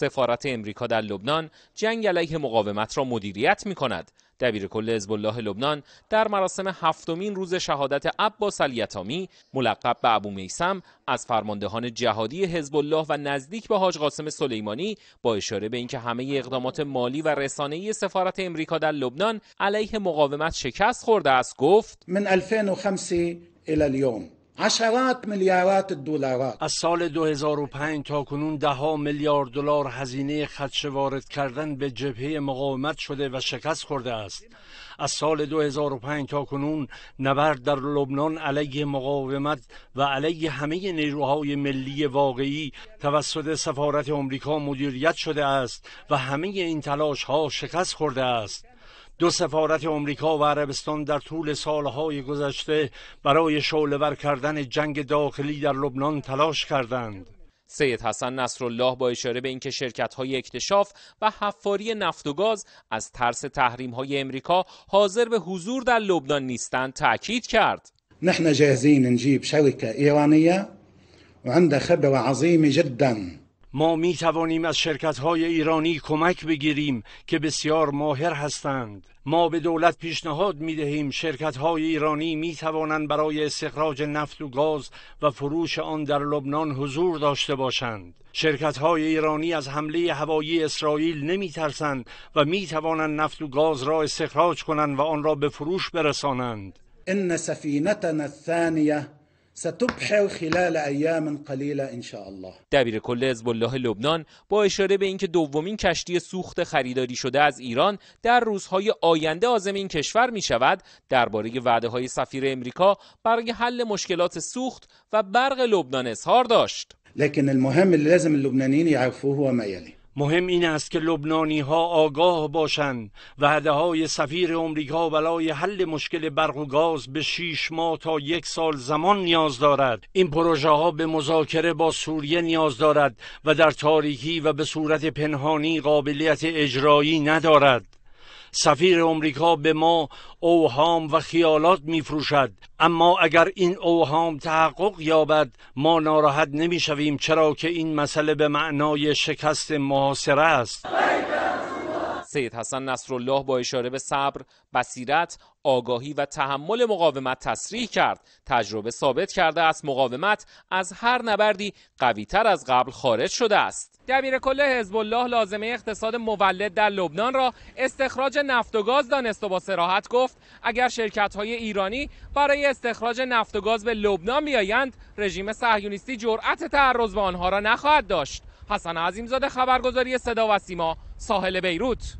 سفارت امریکا در لبنان جنگ علیه مقاومت را مدیریت می کند. دبیر کل حزب الله لبنان در مراسم هفتمین روز شهادت عباس الیتامی ملقب به ابو میسم از فرماندهان جهادی حزب الله و نزدیک به حاج قاسم سلیمانی با اشاره به اینکه همه اقدامات مالی و رسانه‌ای سفارت امریکا در لبنان علیه مقاومت شکست خورده است گفت من 2005 الی الیوم عشرات میلیارد از سال 2005 تا کنون ده میلیارد دلار هزینه خدشه وارد کردن به جبهه مقاومت شده و شکست خورده است از سال 2005 تا کنون نبرد در لبنان علیه مقاومت و علیه همه نیروهای ملی واقعی توسط سفارت آمریکا مدیریت شده است و همه این تلاش ها شکست خورده است دو سفارت آمریکا و عربستان در طول سالهای گذشته برای شعلهور کردن جنگ داخلی در لبنان تلاش کردند سید حسن نصرالله با اشاره به اینکه شرکت های اکتشاف و حفاری نفت و گاز از ترس تحریم های امریکا حاضر به حضور در لبنان نیستند تاکید کرد نحن جاهزین نجیب شرکه و وعندها خبره عظیمی جدا ما می توانیم از شرکت های ایرانی کمک بگیریم که بسیار ماهر هستند ما به دولت پیشنهاد می دهیم شرکت های ایرانی می توانند برای استخراج نفت و گاز و فروش آن در لبنان حضور داشته باشند شرکت های ایرانی از حمله هوایی اسرائیل نمی ترسند و می توانند نفت و گاز را استخراج کنند و آن را به فروش برسانند ان سفینتنا الثانیه ستبحر خلال ایام قلیله ان شاء الله دبیر کل حزب الله لبنان با اشاره به اینکه دومین کشتی سوخت خریداری شده از ایران در روزهای آینده عازم این کشور می شود درباره وعده های سفیر امریکا برای حل مشکلات سوخت و برق لبنان اظهار داشت لیکن المهم لازم اللبنانیین یعرفوه هو ما یلی مهم این است که لبنانی ها آگاه باشند وعده های سفیر امریکا برای حل مشکل برق و گاز به شیش ماه تا یک سال زمان نیاز دارد این پروژه ها به مذاکره با سوریه نیاز دارد و در تاریکی و به صورت پنهانی قابلیت اجرایی ندارد سفیر آمریکا به ما اوهام و خیالات فروشد اما اگر این اوهام تحقق یابد ما ناراحت نمیشویم چرا که این مسئله به معنای شکست محاصره است سید حسن نصرالله با اشاره به صبر، بصیرت، آگاهی و تحمل مقاومت تصریح کرد. تجربه ثابت کرده است مقاومت از هر نبردی قویتر از قبل خارج شده است. دبیر کل حزب الله لازمه اقتصاد مولد در لبنان را استخراج نفت و گاز دانست و با سراحت گفت اگر شرکت های ایرانی برای استخراج نفت و گاز به لبنان بیایند رژیم صهیونیستی جرأت تعرض به آنها را نخواهد داشت. حسن عظیمزاده خبرگزاری صدا و سیما ساحل بیروت